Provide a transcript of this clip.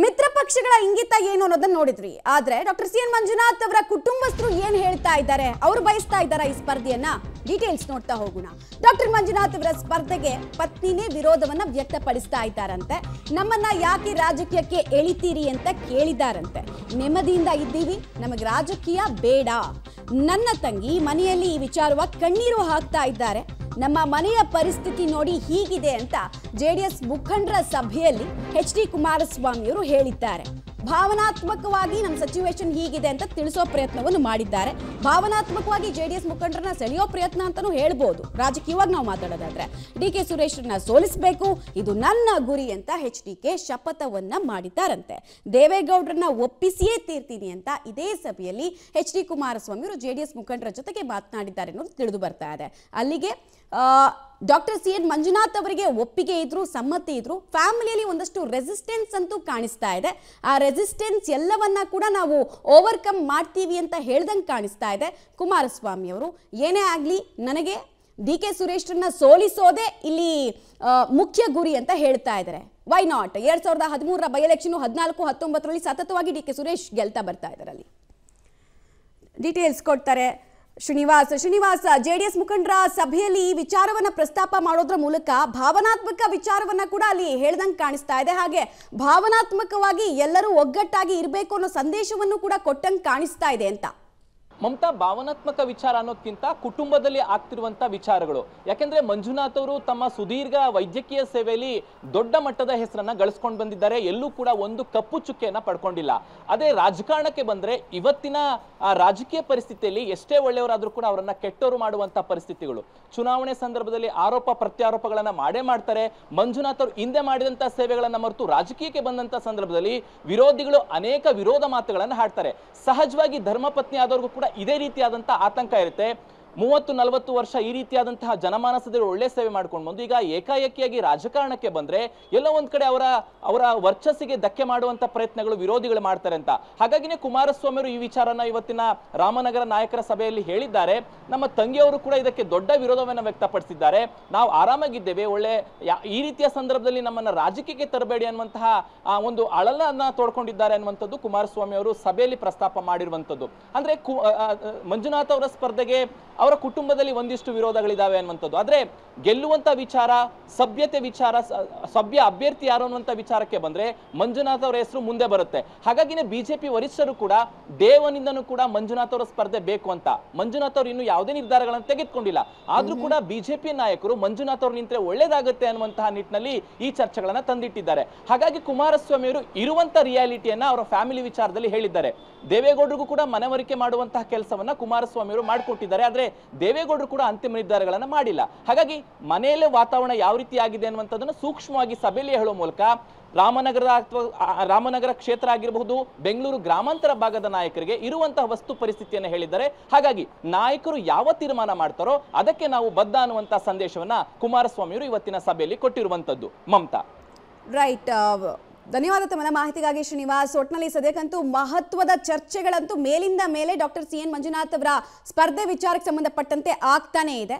ಮಿತ್ರ ಪಕ್ಷಗಳ ಇಂಗಿತ ಏನು ಅನ್ನೋದನ್ನ ನೋಡಿದ್ರಿ ಆದ್ರೆ ಡಾಕ್ಟರ್ ಸಿ ಎನ್ ಮಂಜುನಾಥ್ ಅವರ ಕುಟುಂಬಸ್ಥರು ಏನ್ ಹೇಳ್ತಾ ಇದ್ದಾರೆ ಅವ್ರು ಬಯಸ್ತಾ ಇದ್ದಾರೆ ಈ ಸ್ಪರ್ಧೆಯನ್ನ ಡೀಟೇಲ್ಸ್ ನೋಡ್ತಾ ಹೋಗೋಣ ಡಾಕ್ಟರ್ ಮಂಜುನಾಥ್ ಅವರ ಸ್ಪರ್ಧೆಗೆ ಪತ್ನಿನೇ ವಿರೋಧವನ್ನ ವ್ಯಕ್ತಪಡಿಸ್ತಾ ಇದ್ದಾರಂತೆ ನಮ್ಮನ್ನ ಯಾಕೆ ರಾಜಕೀಯಕ್ಕೆ ಎಳಿತೀರಿ ಅಂತ ಕೇಳಿದಾರಂತೆ ನೆಮ್ಮದಿಯಿಂದ ಇದ್ದೀವಿ ನಮಗೆ ರಾಜಕೀಯ ಬೇಡ ನನ್ನ ತಂಗಿ ಮನೆಯಲ್ಲಿ ಈ ವಿಚಾರವಾಗಿ ಕಣ್ಣೀರು ಹಾಕ್ತಾ ಇದ್ದಾರೆ ನಮ್ಮ ಮನೆಯ ಪರಿಸ್ಥಿತಿ ನೋಡಿ ಹೀಗಿದೆ ಅಂತ ಜೆಡಿಎಸ್ ಮುಖಂಡರ ಸಭೆಯಲ್ಲಿ ಎಚ್ ಡಿ ಕುಮಾರಸ್ವಾಮಿಯವರು ಹೇಳಿದ್ದಾರೆ ಭಾವನಾತ್ಮಕವಾಗಿ ನಮ್ಮ ಸಿಚುವೇಶನ್ ಹೀಗಿದೆ ಅಂತ ತಿಳಿಸೋ ಪ್ರಯತ್ನವನ್ನು ಮಾಡಿದ್ದಾರೆ ಭಾವನಾತ್ಮಕವಾಗಿ ಜೆ ಡಿ ಎಸ್ ಮುಖಂಡರನ್ನ ಸೆಳೆಯೋ ಪ್ರಯತ್ನ ಅಂತಾನು ಹೇಳ್ಬೋದು ರಾಜಕೀಯವಾಗಿ ನಾವು ಮಾತಾಡೋದಾದ್ರೆ ಡಿ ಕೆ ಸುರೇಶ್ರನ್ನ ಸೋಲಿಸಬೇಕು ಇದು ನನ್ನ ಗುರಿ ಅಂತ ಹೆಚ್ ಡಿ ಕೆ ಶಪಥವನ್ನ ಮಾಡಿದ್ದಾರಂತೆ ದೇವೇಗೌಡರನ್ನ ಒಪ್ಪಿಸಿಯೇ ತೀರ್ತೀನಿ ಅಂತ ಇದೇ ಸಭೆಯಲ್ಲಿ ಎಚ್ ಡಿ ಕುಮಾರಸ್ವಾಮಿ ಅವರು ಜೆಡಿಎಸ್ ಎಸ್ ಮುಖಂಡರ ಜೊತೆಗೆ ಮಾತನಾಡಿದ್ದಾರೆ ಅನ್ನೋದು ತಿಳಿದು ಬರ್ತಾ ಇದೆ ಅಲ್ಲಿಗೆ ಡಾಕ್ಟರ್ ಸಿ ಎನ್ ಮಂಜುನಾಥ್ ಅವರಿಗೆ ಒಪ್ಪಿಗೆ ಇದ್ರು ಸಮ್ಮತಿ ಇದ್ರು ಫ್ಯಾಮಿಲಿಯಲ್ಲಿ ಒಂದಷ್ಟು ರೆಸಿಸ್ಟೆನ್ಸ್ ಅಂತೂ ಕಾಣಿಸ್ತಾ ಇದೆ ಆ ರೆಸಿಸ್ಟೆನ್ಸ್ ಎಲ್ಲವನ್ನ ಕೂಡ ನಾವು ಓವರ್ಕಮ್ ಮಾಡ್ತೀವಿ ಅಂತ ಹೇಳ್ದಂಗೆ ಕಾಣಿಸ್ತಾ ಇದೆ ಕುಮಾರಸ್ವಾಮಿ ಅವರು ಏನೇ ಆಗಲಿ ನನಗೆ ಡಿ ಕೆ ಸುರೇಶ್ರನ್ನ ಸೋಲಿಸೋದೇ ಇಲ್ಲಿ ಮುಖ್ಯ ಗುರಿ ಅಂತ ಹೇಳ್ತಾ ಇದ್ದಾರೆ ವೈ ನಾಟ್ ಎರಡ್ ಸಾವಿರದ ಹದಿಮೂರರ ಬೈ ಎಲೆಕ್ಷನ್ ಹದಿನಾಲ್ಕು ಹತ್ತೊಂಬತ್ತರಲ್ಲಿ ಸತತವಾಗಿ ಡಿ ಕೆ ಸುರೇಶ್ ಗೆಲ್ತಾ ಬರ್ತಾ ಇದ್ದಾರೆ ಅಲ್ಲಿ ಡೀಟೇಲ್ಸ್ ಕೊಡ್ತಾರೆ ಶ್ರೀನಿವಾಸ್ ಶ್ರೀನಿವಾಸ್ ಜೆಡಿಎಸ್ ಮುಖಂಡರ ಸಭೆಯಲ್ಲಿ ಈ ವಿಚಾರವನ್ನ ಪ್ರಸ್ತಾಪ ಮಾಡೋದ್ರ ಮೂಲಕ ಭಾವನಾತ್ಮಕ ವಿಚಾರವನ್ನ ಕೂಡ ಅಲ್ಲಿ ಹೇಳ್ದಂಗೆ ಕಾಣಿಸ್ತಾ ಇದೆ ಹಾಗೆ ಭಾವನಾತ್ಮಕವಾಗಿ ಎಲ್ಲರೂ ಒಗ್ಗಟ್ಟಾಗಿ ಇರಬೇಕು ಅನ್ನೋ ಸಂದೇಶವನ್ನು ಕೂಡ ಕೊಟ್ಟಂಗೆ ಕಾಣಿಸ್ತಾ ಇದೆ ಅಂತ ಮಮತಾ ಭಾವನಾತ್ಮಕ ವಿಚಾರ ಅನ್ನೋದಕ್ಕಿಂತ ಕುಟುಂಬದಲ್ಲಿ ಆಗ್ತಿರುವಂಥ ವಿಚಾರಗಳು ಯಾಕೆಂದ್ರೆ ಮಂಜುನಾಥ್ ಅವರು ತಮ್ಮ ಸುದೀರ್ಘ ವೈದ್ಯಕೀಯ ಸೇವೆಯಲ್ಲಿ ದೊಡ್ಡ ಮಟ್ಟದ ಹೆಸರನ್ನ ಗಳಿಸ್ಕೊಂಡು ಬಂದಿದ್ದಾರೆ ಎಲ್ಲೂ ಕೂಡ ಒಂದು ಕಪ್ಪು ಚುಕ್ಕೆಯನ್ನ ಪಡ್ಕೊಂಡಿಲ್ಲ ಅದೇ ರಾಜಕಾರಣಕ್ಕೆ ಬಂದ್ರೆ ಇವತ್ತಿನ ರಾಜಕೀಯ ಪರಿಸ್ಥಿತಿಯಲ್ಲಿ ಎಷ್ಟೇ ಒಳ್ಳೆಯವರಾದರೂ ಕೂಡ ಅವರನ್ನ ಕೆಟ್ಟವರು ಮಾಡುವಂತ ಪರಿಸ್ಥಿತಿಗಳು ಚುನಾವಣೆ ಸಂದರ್ಭದಲ್ಲಿ ಆರೋಪ ಪ್ರತ್ಯಾರೋಪಗಳನ್ನ ಮಾಡೇ ಮಾಡ್ತಾರೆ ಮಂಜುನಾಥ್ ಅವರು ಹಿಂದೆ ಮಾಡಿದಂತ ಸೇವೆಗಳನ್ನ ಮರೆತು ರಾಜಕೀಯಕ್ಕೆ ಬಂದಂತ ಸಂದರ್ಭದಲ್ಲಿ ವಿರೋಧಿಗಳು ಅನೇಕ ವಿರೋಧ ಮಾತುಗಳನ್ನು ಹಾಡ್ತಾರೆ ಸಹಜವಾಗಿ ಧರ್ಮಪತ್ನಿ ಆದವ್ರಿಗೂ ಕೂಡ ಇದೇ ರೀತಿಯಾದಂಥ ಆತಂಕ ಇರುತ್ತೆ ಮೂವತ್ತು ನಲವತ್ತು ವರ್ಷ ಈ ರೀತಿಯಾದಂತಹ ಜನಮಾನಸದಲ್ಲಿ ಒಳ್ಳೆ ಸೇವೆ ಮಾಡ್ಕೊಂಡು ಬಂದು ಈಗ ಏಕಾಏಕಿಯಾಗಿ ರಾಜಕಾರಣಕ್ಕೆ ಬಂದ್ರೆ ಎಲ್ಲ ಒಂದ್ ಕಡೆ ಅವರ ಅವರ ವರ್ಚಸ್ಸಿಗೆ ಧಕ್ಕೆ ಮಾಡುವಂತ ಪ್ರಯತ್ನಗಳು ವಿರೋಧಿಗಳು ಮಾಡ್ತಾರೆ ಅಂತ ಹಾಗಾಗಿನೇ ಕುಮಾರಸ್ವಾಮಿ ಅವರು ಈ ವಿಚಾರನ ಇವತ್ತಿನ ರಾಮನಗರ ನಾಯಕರ ಸಭೆಯಲ್ಲಿ ಹೇಳಿದ್ದಾರೆ ನಮ್ಮ ತಂಗಿಯವರು ಕೂಡ ಇದಕ್ಕೆ ದೊಡ್ಡ ವಿರೋಧವನ್ನು ವ್ಯಕ್ತಪಡಿಸಿದ್ದಾರೆ ನಾವು ಆರಾಮಾಗಿದ್ದೇವೆ ಒಳ್ಳೆ ಈ ರೀತಿಯ ಸಂದರ್ಭದಲ್ಲಿ ನಮ್ಮನ್ನ ರಾಜಕೀಯಕ್ಕೆ ತರಬೇಡಿ ಅನ್ನುವಂತಹ ಒಂದು ಅಳಲನ್ನ ತೋಡ್ಕೊಂಡಿದ್ದಾರೆ ಅನ್ನುವಂಥದ್ದು ಕುಮಾರಸ್ವಾಮಿ ಅವರು ಸಭೆಯಲ್ಲಿ ಪ್ರಸ್ತಾಪ ಮಾಡಿರುವಂಥದ್ದು ಅಂದ್ರೆ ಮಂಜುನಾಥ್ ಅವರ ಸ್ಪರ್ಧೆಗೆ ಅವರ ಕುಟುಂಬದಲ್ಲಿ ಒಂದಿಷ್ಟು ವಿರೋಧಗಳಿದ್ದಾವೆ ಅನ್ನುವಂಥದ್ದು ಆದರೆ ಗೆಲ್ಲುವಂಥ ವಿಚಾರ ಸಭ್ಯತೆ ವಿಚಾರ ಸಭ್ಯ ಅಭ್ಯರ್ಥಿ ಯಾರು ಅನ್ನುವಂಥ ವಿಚಾರಕ್ಕೆ ಬಂದರೆ ಮಂಜುನಾಥ್ ಅವರ ಹೆಸರು ಮುಂದೆ ಬರುತ್ತೆ ಹಾಗಾಗಿನೇ ಬಿಜೆಪಿ ವರಿಷ್ಠರು ಕೂಡ ದೇವನಿಂದನೂ ಕೂಡ ಮಂಜುನಾಥ್ ಅವರ ಸ್ಪರ್ಧೆ ಬೇಕು ಅಂತ ಮಂಜುನಾಥ್ ಅವರು ಇನ್ನೂ ಯಾವುದೇ ನಿರ್ಧಾರಗಳನ್ನು ತೆಗೆದುಕೊಂಡಿಲ್ಲ ಆದರೂ ಕೂಡ ಬಿಜೆಪಿ ನಾಯಕರು ಮಂಜುನಾಥ್ ಅವರು ನಿಂತರೆ ಒಳ್ಳೇದಾಗುತ್ತೆ ಅನ್ನುವಂತಹ ನಿಟ್ಟಿನಲ್ಲಿ ಈ ಚರ್ಚೆಗಳನ್ನು ತಂದಿಟ್ಟಿದ್ದಾರೆ ಹಾಗಾಗಿ ಕುಮಾರಸ್ವಾಮಿ ಅವರು ಇರುವಂತ ರಿಯಾಲಿಟಿಯನ್ನು ಅವರ ಫ್ಯಾಮಿಲಿ ವಿಚಾರದಲ್ಲಿ ಹೇಳಿದ್ದಾರೆ ದೇವೇಗೌಡರಿಗೂ ಕೂಡ ಮನವರಿಕೆ ಮಾಡುವಂತಹ ಕೆಲಸವನ್ನ ಕುಮಾರಸ್ವಾಮಿ ಅವರು ಮಾಡಿಕೊಟ್ಟಿದ್ದಾರೆ ಆದರೆ ದೇವೇಗೌಡರು ಕೂಡ ಅಂತಿಮ ನಿರ್ಧಾರಗಳನ್ನು ಮಾಡಿಲ್ಲ ಹಾಗಾಗಿ ಮನೆಯಲ್ಲೇ ವಾತಾವರಣ ಯಾವ ರೀತಿ ಆಗಿದೆ ಅನ್ನುವಂಥದ್ದನ್ನು ಸೂಕ್ಷ್ಮವಾಗಿ ಸಭೆಯಲ್ಲಿ ಹೇಳುವ ಮೂಲಕ ರಾಮನಗರ ಅಥವಾ ರಾಮನಗರ ಕ್ಷೇತ್ರ ಆಗಿರಬಹುದು ಬೆಂಗಳೂರು ಗ್ರಾಮಾಂತರ ಭಾಗದ ನಾಯಕರಿಗೆ ಇರುವಂತಹ ವಸ್ತು ಪರಿಸ್ಥಿತಿಯನ್ನು ಹೇಳಿದ್ದಾರೆ ಹಾಗಾಗಿ ನಾಯಕರು ಯಾವ ತೀರ್ಮಾನ ಮಾಡ್ತಾರೋ ಅದಕ್ಕೆ ನಾವು ಬದ್ಧ ಅನ್ನುವಂತಹ ಸಂದೇಶವನ್ನ ಕುಮಾರಸ್ವಾಮಿಯವರು ಇವತ್ತಿನ ಸಭೆಯಲ್ಲಿ ಕೊಟ್ಟಿರುವಂತದ್ದು ಮಮತಾ ರೈಟ್ ಧನ್ಯವಾದ ತಮ್ಮ ಮಾಹಿತಿಗಾಗಿ ಶ್ರೀನಿವಾಸ್ ಒಟ್ನಲ್ಲಿ ಸದ್ಯಕ್ಕಂತೂ ಮಹತ್ವದ ಚರ್ಚೆಗಳಂತೂ ಮೇಲಿಂದ ಮೇಲೆ ಡಾಕ್ಟರ್ ಸಿ ಎನ್ ಮಂಜುನಾಥ್ ಅವರ ಸ್ಪರ್ಧೆ ವಿಚಾರಕ್ಕೆ ಸಂಬಂಧಪಟ್ಟಂತೆ ಆಗ್ತಾನೇ ಇದೆ